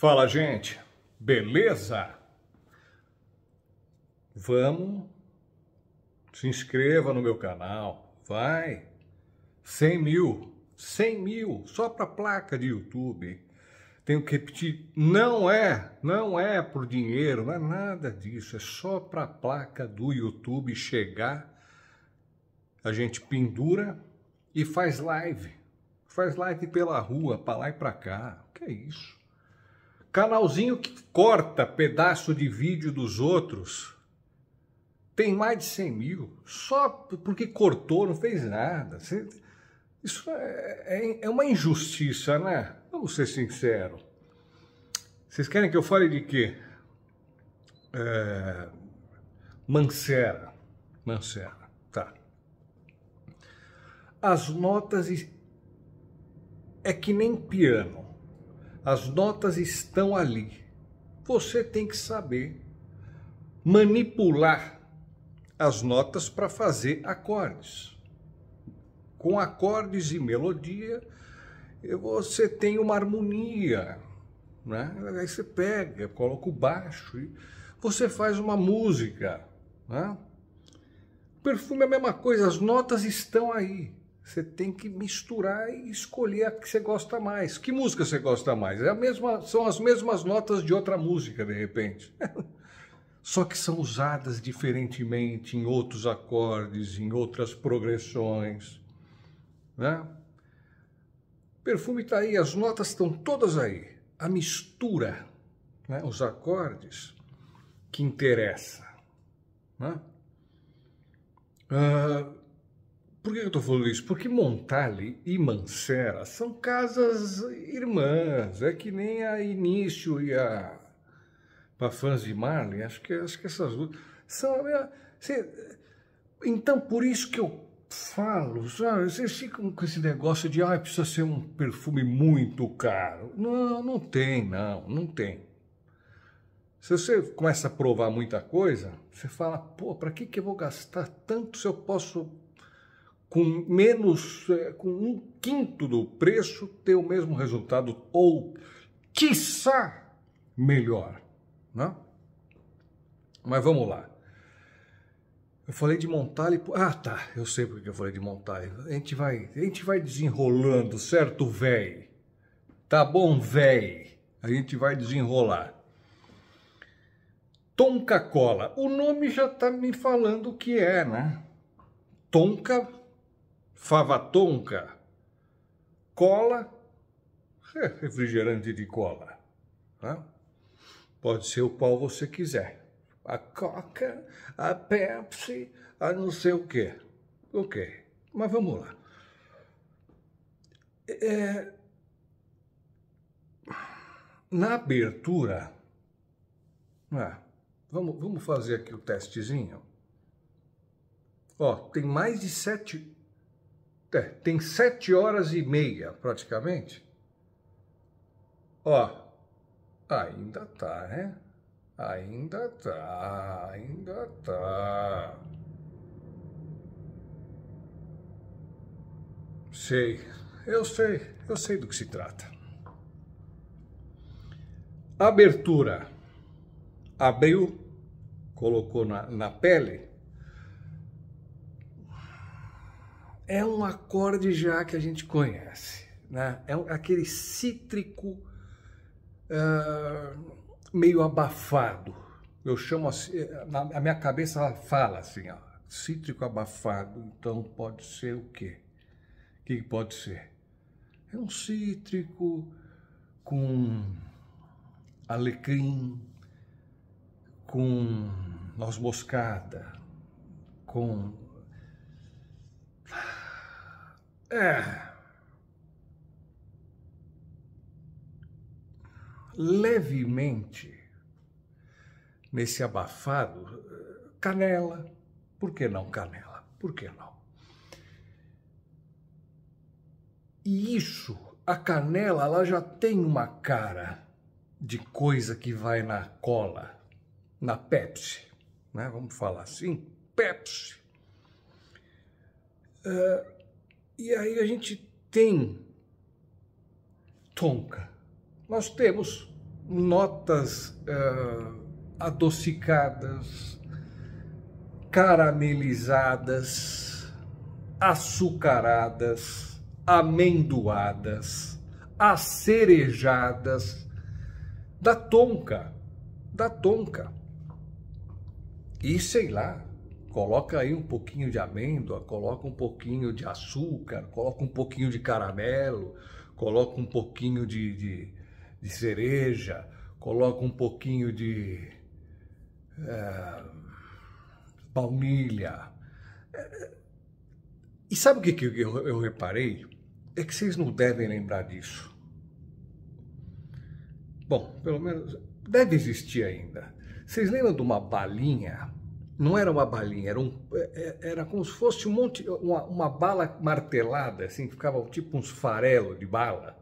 Fala, gente. Beleza? Vamos. Se inscreva no meu canal. Vai. 100 mil. 100 mil. Só para placa de YouTube. Tenho que repetir. Não é. Não é por dinheiro. Não é nada disso. É só para placa do YouTube chegar. A gente pendura e faz live. Faz live pela rua, para lá e para cá. O que é isso? Canalzinho que corta pedaço de vídeo dos outros tem mais de 100 mil só porque cortou, não fez nada. Isso é, é, é, uma injustiça, né? Vamos ser sinceros. Vocês querem que eu fale de quê? É... Mancera. Mancera, tá. As notas é que nem piano. As notas estão ali. Você tem que saber manipular as notas para fazer acordes. Com acordes e melodia, eh, você tem uma harmonia. Né? Aí você pega, coloca o baixo e você faz uma música. Né? Perfume é a mesma coisa, as notas estão aí. Você tem que misturar e escolher a que você gosta mais. Que música você gosta mais? É a mesma, são as mesmas notas de outra música, de repente. Só que são usadas diferentemente em outros acordes, em outras progressões. Né? Perfume está aí, as notas estão todas aí. A mistura, né? os acordes, que interessa. Né? Uh, por que eu estou falando isso? Porque Montale e Mancera são casas irmãs. É que nem a Início e a. Para fãs de Marley, acho que, acho que essas duas. São. então, por isso que eu falo, sabe? Vocês ficam com esse negócio de. Ah, precisa ser um perfume muito caro. Não, não tem, não. Não tem. Se você começa a provar muita coisa, você fala, pô, para que, que eu vou gastar tanto se eu posso com menos, eh, com um quinto do preço, ter o mesmo resultado ou, quiçá, melhor. Né? Mas vamos lá. Eu falei de Montale. Ah, tá. Eu sei porque eu falei de Montale. A gente vai, a gente vai desenrolando, certo, véi? Tá bom, véi. A gente vai desenrolar. Tonka Cola. O nome já tá me falando o que é, né? Tonka fava tonka, cola, refrigerante de cola. Né? Pode ser o qual você quiser. A Coca, a Pepsi, a não sei o quê. Ok, mas vamos lá. É... Na abertura, né, vamos, vamos fazer aqui o testezinho. Ó, tem mais de sete é, tem sete horas e meia praticamente. Ó, ainda tá, né? Ainda tá, ainda tá. Sei, eu sei, eu sei do que se trata. Abertura. Abriu, colocou na, na pele, é um acorde já que a gente conhece, né? É aquele cítrico uh, meio abafado. Eu chamo assim, a minha cabeça fala assim, ó, cítrico abafado. Então pode ser o quê? O que pode ser? É um cítrico com alecrim, com noz moscada, com é. Levemente, nesse abafado, canela. Por que não canela? Por que não? E isso, a canela, ela já tem uma cara de coisa que vai na cola, na Pepsi, né? Vamos falar assim, Pepsi. Uh, e aí a gente tem tonka. Nós temos notas uh, adocicadas, caramelizadas, açucaradas, amendoadas, acerejadas da tonka, da tonka. E sei lá, coloca aí um pouquinho de amêndoa, coloca um pouquinho de açúcar, coloca um pouquinho de caramelo, coloca um pouquinho de, de, de cereja, coloca um pouquinho de é, baunilha. E sabe o que, eu, eu reparei? É que vocês não devem lembrar disso. Bom, pelo menos deve existir ainda. Vocês lembram de uma balinha não era uma balinha, era, um, é, é, era como se fosse um monte, uma, uma bala martelada, assim, que ficava tipo uns farelos de bala.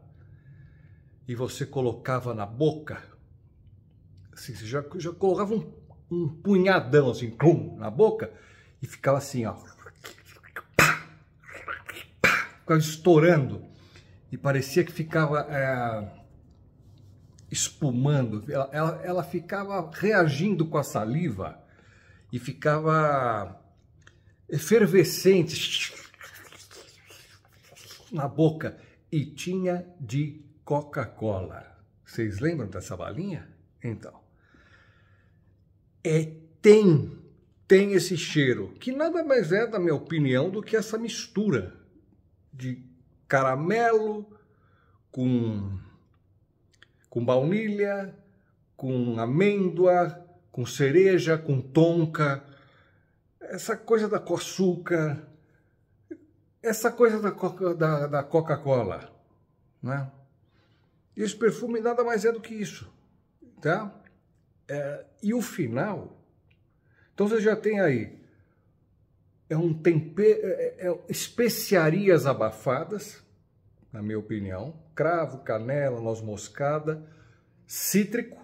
E você colocava na boca, assim, você já, já colocava um, um punhadão, assim, clum, na boca, e ficava assim, ó. Ficava estourando. E parecia que ficava é, espumando. Ela, ela, ela ficava reagindo com a saliva e ficava efervescente na boca e tinha de Coca-Cola. Vocês lembram dessa balinha? Então, é tem tem esse cheiro que nada mais é, da minha opinião, do que essa mistura de caramelo com com baunilha, com amêndoa, com cereja, com tonka, essa coisa da coçuca, essa coisa da, coca, da, da Coca-Cola, né? esse perfume nada mais é do que isso, tá? É, e o final, então você já tem aí, é um tempero, é, é, é, especiarias abafadas, na minha opinião, cravo, canela, noz moscada, cítrico,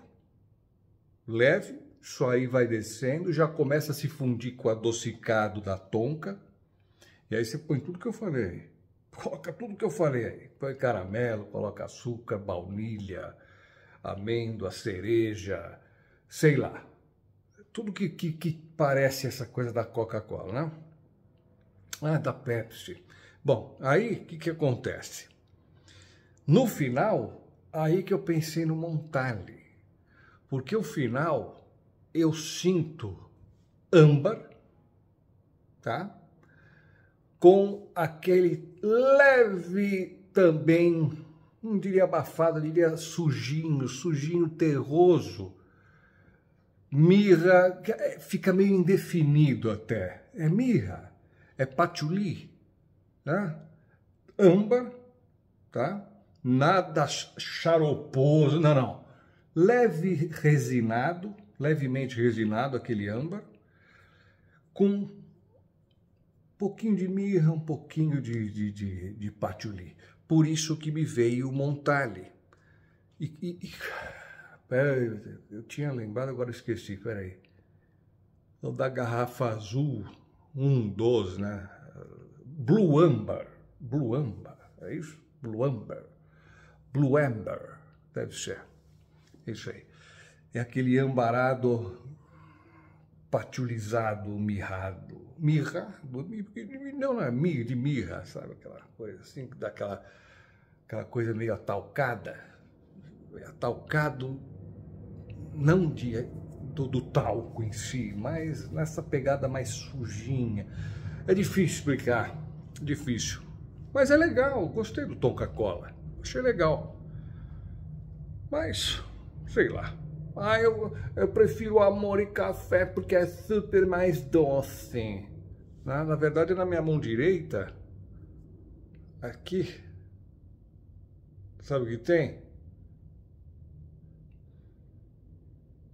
leve, isso aí vai descendo, já começa a se fundir com o adocicado da tonca. E aí você põe tudo que eu falei. Coloca tudo que eu falei aí. Põe caramelo, coloca açúcar, baunilha, amêndoa, cereja, sei lá. Tudo que, que, que parece essa coisa da Coca-Cola, né? Ah, da Pepsi. Bom, aí o que, que acontece? No final, aí que eu pensei no montarle, Porque o final eu sinto âmbar, tá? Com aquele leve também, não diria abafado, diria sujinho, sujinho terroso. Mirra, é, fica meio indefinido até. É mirra, é patchouli, né? Âmbar, tá? Nada charoposo, não, não. Leve resinado, levemente resinado, aquele âmbar, com um pouquinho de mirra, um pouquinho de, de, de, de patchouli. Por isso que me veio o Montale. E, e, e... Pera, eu tinha lembrado, agora esqueci, peraí. É o da garrafa azul, um dos, né? Blue Amber, Blue Amber, é isso? Blue Amber, Blue Amber, deve ser, isso aí é aquele ambarado patulizado, mirrado. Mirrado? Não, não é de mirra, sabe? Aquela coisa assim, que dá aquela, aquela coisa meio atalcada. É atalcado, não de, do, do talco em si, mas nessa pegada mais sujinha. É difícil explicar, difícil. Mas é legal, gostei do Tonka Cola. Achei legal. Mas, sei lá. Ah, eu, eu prefiro amor e café porque é super mais doce. Na, né? na verdade, na minha mão direita, aqui, sabe o que tem?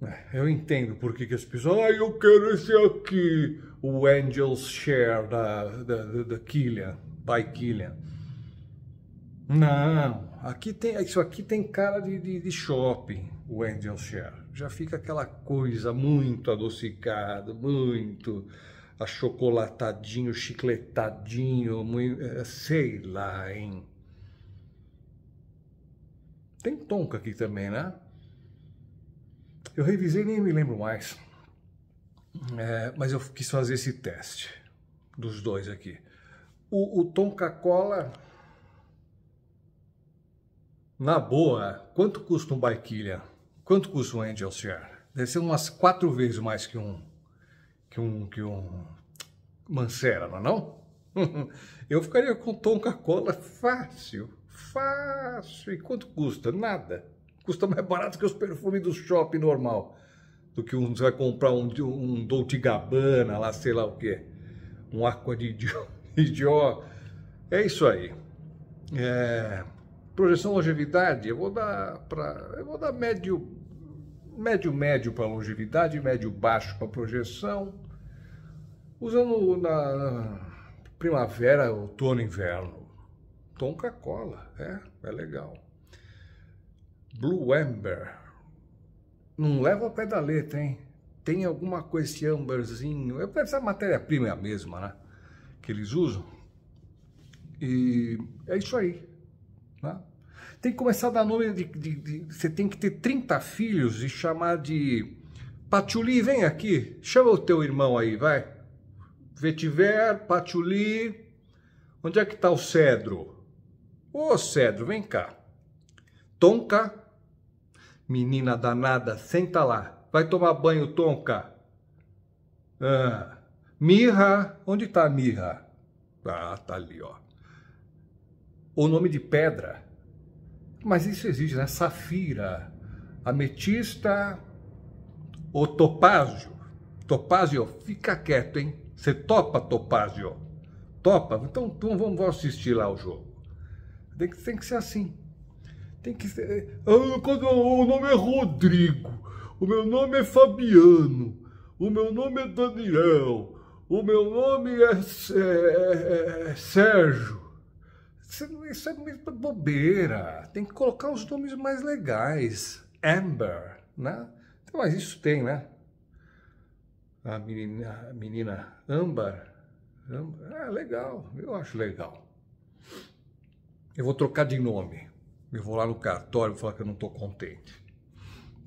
É, eu entendo por que, que as pessoas. Ah, eu quero esse aqui, o Angel's Share da, da, da, da Killian, by Killian. Não, aqui tem, isso aqui tem cara de, de, de shopping o Angel Share. Já fica aquela coisa muito adocicada, muito achocolatadinho, chicletadinho, muito, eh, sei lá, hein? Tem tonka aqui também, né? Eu revisei nem me lembro mais. É, mas eu quis fazer esse teste dos dois aqui. O, o Tonka Cola, na boa, quanto custa um baquilha? Quanto custa um Angel Share? Deve ser umas quatro vezes mais que um que um que um Mancera, não é não? Eu ficaria com Tonka-Cola fácil, fácil. E quanto custa? Nada. Custa mais barato que os perfumes do shopping normal. Do que um, você vai comprar um, um Dolce Gabbana, lá sei lá o que. Um Aqua de Dior. É isso aí. É, Projeção longevidade, eu vou dar para eu vou dar médio médio médio para longevidade, médio baixo para projeção. Usando na primavera, outono, inverno. Tonka Cola, é, é legal. Blue Amber. Não leva o pé da letra, hein? Tem alguma coisa esse amberzinho. Eu a matéria-prima é a mesma, né? Que eles usam. E é isso aí. Né? Tem que começar a dar nome de, de, de, Você tem que ter 30 filhos e chamar de. Patchouli, vem aqui, chama o teu irmão aí, vai. Vetiver, Patchouli. Onde é que tá o cedro? Ô cedro, vem cá. Tonka, menina danada, senta lá. Vai tomar banho, Tonka. Ah. Mirra, onde tá a mirra? Ah, tá ali, ó ou nome de pedra. Mas isso existe, né? Safira, ametista ou topázio. Topázio, fica quieto, hein? Você topa topázio? Topa? Então, então vamos assistir lá o jogo. Tem que, tem que ser assim. Tem que ser. É, ah, o nome é Rodrigo. O meu nome é Fabiano. O meu nome é Daniel. O meu nome é, é, é, é Sérgio. Isso é bobeira. Tem que colocar os nomes mais legais. Amber, né? Então, mas isso tem, né? A menina, a menina Amber. Amber. É legal, eu acho legal. Eu vou trocar de nome. Eu vou lá no cartório e falar que eu não estou contente.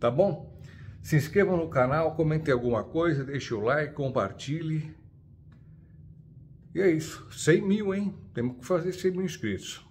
Tá bom? Se inscrevam no canal, comentem alguma coisa, deixe o like, compartilhe e é isso. 100 mil, hein? Temos que fazer 100 mil inscritos.